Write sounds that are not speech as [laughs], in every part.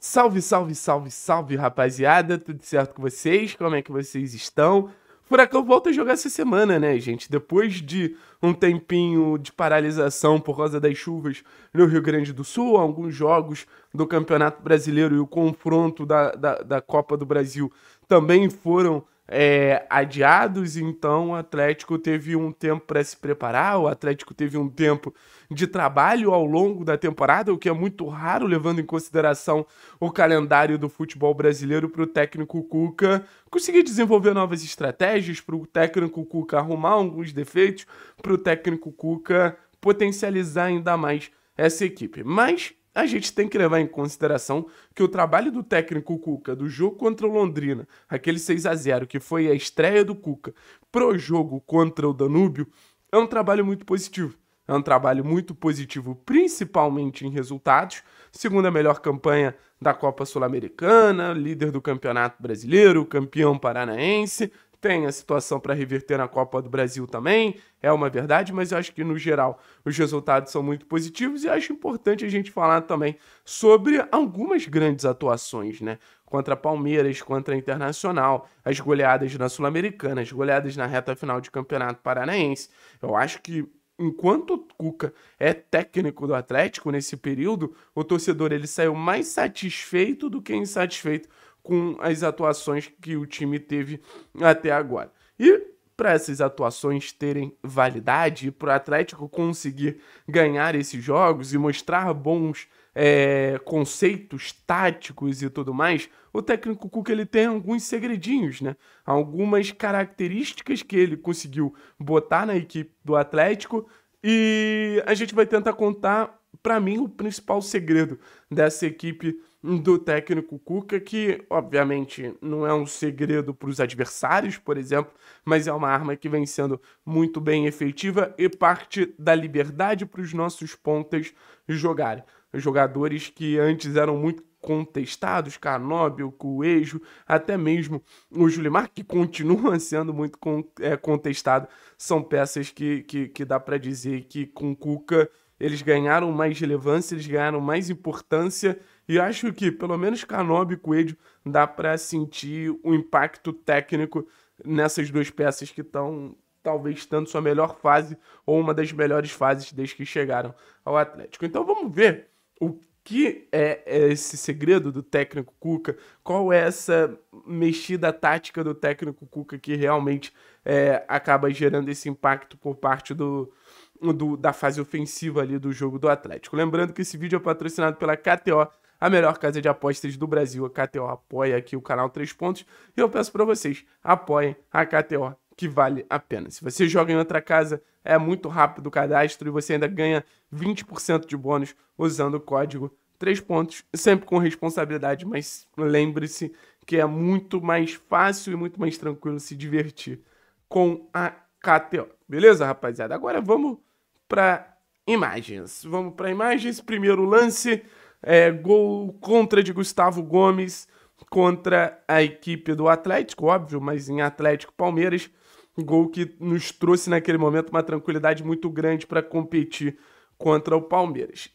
Salve, salve, salve, salve, rapaziada. Tudo certo com vocês? Como é que vocês estão? Furacão volta a jogar essa semana, né, gente? Depois de um tempinho de paralisação por causa das chuvas no Rio Grande do Sul, alguns jogos do Campeonato Brasileiro e o confronto da, da, da Copa do Brasil também foram é, adiados, então o Atlético teve um tempo para se preparar, o Atlético teve um tempo de trabalho ao longo da temporada, o que é muito raro, levando em consideração o calendário do futebol brasileiro para o técnico Cuca conseguir desenvolver novas estratégias, para o técnico Cuca arrumar alguns defeitos, para o técnico Cuca potencializar ainda mais essa equipe. Mas a gente tem que levar em consideração que o trabalho do técnico Cuca do jogo contra o Londrina, aquele 6 a 0 que foi a estreia do Cuca pro jogo contra o Danúbio, é um trabalho muito positivo. É um trabalho muito positivo, principalmente em resultados. Segunda melhor campanha da Copa Sul-Americana, líder do Campeonato Brasileiro, campeão paranaense, tem a situação para reverter na Copa do Brasil também, é uma verdade, mas eu acho que no geral os resultados são muito positivos e acho importante a gente falar também sobre algumas grandes atuações, né? Contra Palmeiras, contra Internacional, as goleadas na Sul-Americana, as goleadas na reta final de Campeonato Paranaense. Eu acho que enquanto o Cuca é técnico do Atlético nesse período, o torcedor ele saiu mais satisfeito do que insatisfeito com as atuações que o time teve até agora. E para essas atuações terem validade, para o Atlético conseguir ganhar esses jogos e mostrar bons é, conceitos táticos e tudo mais, o técnico Cuca ele tem alguns segredinhos, né? Algumas características que ele conseguiu botar na equipe do Atlético e a gente vai tentar contar para mim o principal segredo dessa equipe do técnico Cuca, que obviamente não é um segredo para os adversários, por exemplo, mas é uma arma que vem sendo muito bem efetiva e parte da liberdade para os nossos pontas jogarem. Jogadores que antes eram muito contestados, Canóbio, Cuejo, até mesmo o Julimar, que continua [laughs] sendo muito é, contestado, são peças que, que, que dá para dizer que com Cuca eles ganharam mais relevância, eles ganharam mais importância e acho que, pelo menos, Canob e Coelho dá para sentir o impacto técnico nessas duas peças que estão talvez tanto sua melhor fase ou uma das melhores fases desde que chegaram ao Atlético. Então vamos ver o que é esse segredo do técnico Cuca? Qual é essa mexida tática do técnico Cuca que realmente é, acaba gerando esse impacto por parte do, do, da fase ofensiva ali do jogo do Atlético? Lembrando que esse vídeo é patrocinado pela KTO a melhor casa de apostas do Brasil, a KTO. Apoia aqui o canal 3 Pontos e eu peço para vocês, apoiem a KTO, que vale a pena. Se você joga em outra casa, é muito rápido o cadastro e você ainda ganha 20% de bônus usando o código 3 Pontos, sempre com responsabilidade, mas lembre-se que é muito mais fácil e muito mais tranquilo se divertir com a KTO. Beleza, rapaziada? Agora vamos para imagens. Vamos para imagens. Primeiro lance é, gol contra de Gustavo Gomes contra a equipe do Atlético, óbvio, mas em Atlético Palmeiras. Gol que nos trouxe naquele momento uma tranquilidade muito grande para competir contra o Palmeiras.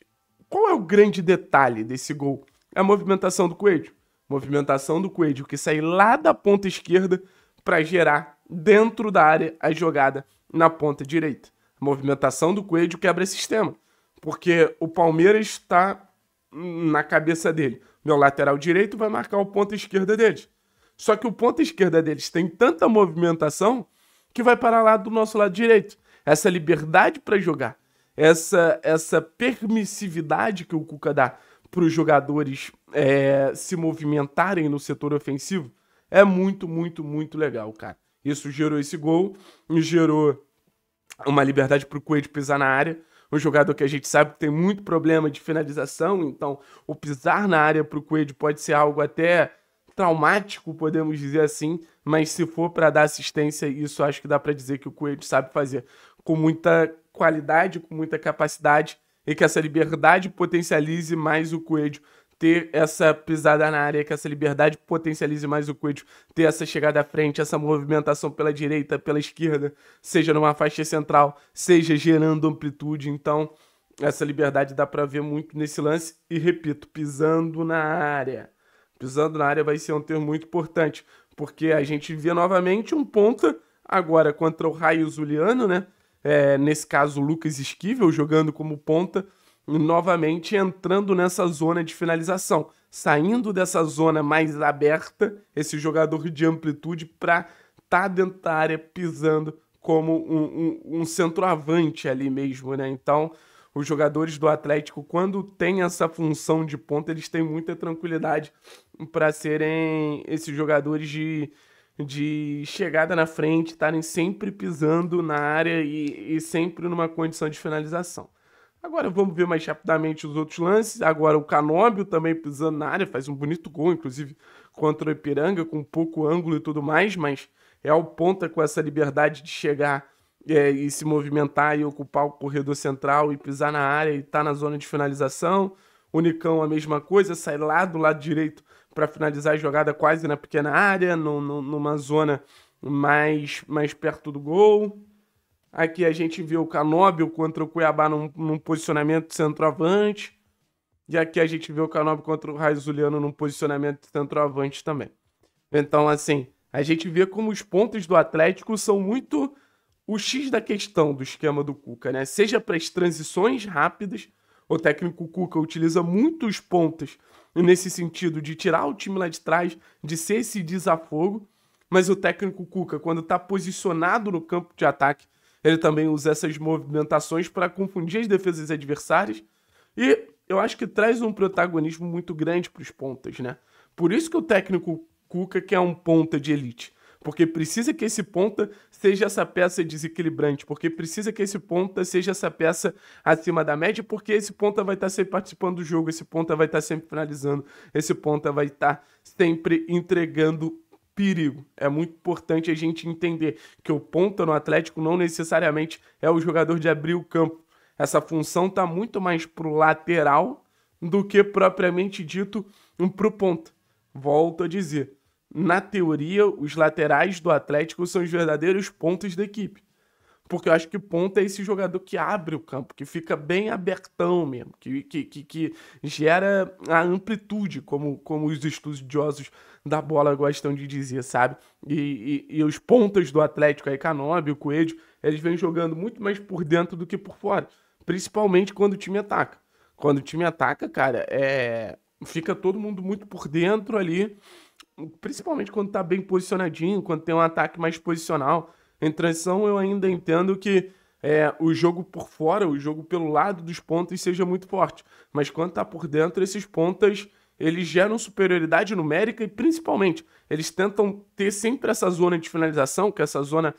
Qual é o grande detalhe desse gol? É a movimentação do Coelho. Movimentação do Coelho que sai lá da ponta esquerda para gerar dentro da área a jogada na ponta direita. A movimentação do Coelho quebra sistema, porque o Palmeiras está na cabeça dele. Meu lateral direito vai marcar o ponta esquerda deles. Só que o ponta esquerda deles tem tanta movimentação que vai para lá do nosso lado direito. Essa liberdade para jogar, essa, essa permissividade que o Cuca dá para os jogadores é, se movimentarem no setor ofensivo é muito, muito, muito legal, cara. Isso gerou esse gol, gerou uma liberdade para o Coelho pisar na área um jogador que a gente sabe que tem muito problema de finalização, então o pisar na área para o Coelho pode ser algo até traumático, podemos dizer assim, mas se for para dar assistência, isso acho que dá para dizer que o Coelho sabe fazer com muita qualidade, com muita capacidade e que essa liberdade potencialize mais o Coelho ter essa pisada na área, que essa liberdade potencialize mais o Coelho, ter essa chegada à frente, essa movimentação pela direita, pela esquerda, seja numa faixa central, seja gerando amplitude. Então, essa liberdade dá para ver muito nesse lance e repito, pisando na área. Pisando na área vai ser um termo muito importante, porque a gente vê novamente um ponta agora contra o Raio Zuliano, né? É, nesse caso, o Lucas Esquivel jogando como ponta novamente entrando nessa zona de finalização, saindo dessa zona mais aberta, esse jogador de amplitude para tá dentro da área pisando como um, um, um centroavante ali mesmo, né? Então, os jogadores do Atlético, quando têm essa função de ponta, eles têm muita tranquilidade para serem esses jogadores de, de chegada na frente, estarem sempre pisando na área e, e sempre numa condição de finalização. Agora vamos ver mais rapidamente os outros lances. Agora o Canóbio também pisando na área, faz um bonito gol, inclusive, contra o Ipiranga, com pouco ângulo e tudo mais, mas é o ponta com essa liberdade de chegar é, e se movimentar e ocupar o corredor central e pisar na área e estar tá na zona de finalização. O Nicão a mesma coisa, sai lá do lado direito para finalizar a jogada quase na pequena área, no, no, numa zona mais, mais perto do gol. Aqui a gente vê o Canóbio contra o Cuiabá num, num posicionamento centroavante. E aqui a gente vê o Canóbio contra o Raizuliano num posicionamento centroavante também. Então, assim, a gente vê como os pontos do Atlético são muito o X da questão do esquema do Cuca, né? Seja para as transições rápidas, o técnico Cuca utiliza muito os pontos nesse sentido de tirar o time lá de trás, de ser esse desafogo, mas o técnico Cuca, quando está posicionado no campo de ataque, ele também usa essas movimentações para confundir as defesas adversárias. E eu acho que traz um protagonismo muito grande para os pontas, né? Por isso que o técnico Cuca quer é um ponta de elite. Porque precisa que esse ponta seja essa peça desequilibrante, porque precisa que esse ponta seja essa peça acima da média, porque esse ponta vai estar tá sempre participando do jogo, esse ponta vai estar tá sempre finalizando, esse ponta vai estar tá sempre entregando perigo. É muito importante a gente entender que o ponta no Atlético não necessariamente é o jogador de abrir o campo. Essa função está muito mais para o lateral do que propriamente dito para o ponta. Volto a dizer, na teoria, os laterais do Atlético são os verdadeiros pontos da equipe porque eu acho que ponta é esse jogador que abre o campo, que fica bem abertão mesmo, que, que, que, que gera a amplitude, como, como os estudiosos da bola gostam de dizer, sabe? E, e, e os pontas do Atlético, aí, Canobi, o Coelho, eles vêm jogando muito mais por dentro do que por fora, principalmente quando o time ataca. Quando o time ataca, cara, é... fica todo mundo muito por dentro ali, principalmente quando tá bem posicionadinho, quando tem um ataque mais posicional em transição, eu ainda entendo que é, o jogo por fora, o jogo pelo lado dos pontas seja muito forte. Mas quando tá por dentro, esses pontas eles geram superioridade numérica e principalmente eles tentam ter sempre essa zona de finalização, que é essa zona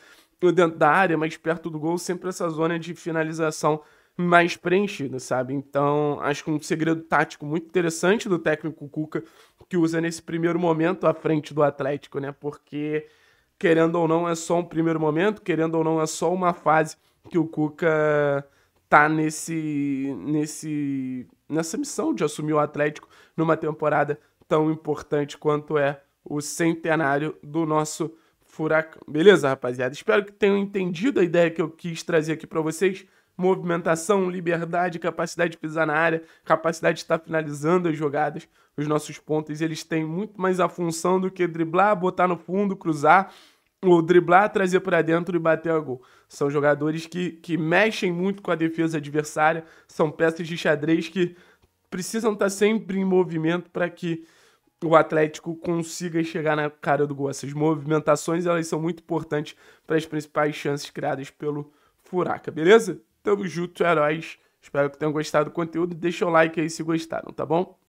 dentro da área, mais perto do gol, sempre essa zona de finalização mais preenchida, sabe? Então, acho que um segredo tático muito interessante do técnico Cuca que usa nesse primeiro momento à frente do Atlético, né? Porque querendo ou não, é só um primeiro momento, querendo ou não, é só uma fase que o Cuca tá nesse, nesse, nessa missão de assumir o Atlético numa temporada tão importante quanto é o centenário do nosso furacão. Beleza, rapaziada? Espero que tenham entendido a ideia que eu quis trazer aqui para vocês. Movimentação, liberdade, capacidade de pisar na área, capacidade de estar finalizando as jogadas. Os nossos pontos, eles têm muito mais a função do que driblar, botar no fundo, cruzar ou driblar, trazer para dentro e bater a gol. São jogadores que, que mexem muito com a defesa adversária, são peças de xadrez que precisam estar tá sempre em movimento para que o Atlético consiga chegar na cara do gol. Essas movimentações elas são muito importantes para as principais chances criadas pelo Furaca, beleza? Tamo junto, heróis. Espero que tenham gostado do conteúdo. Deixa o like aí se gostaram, tá bom?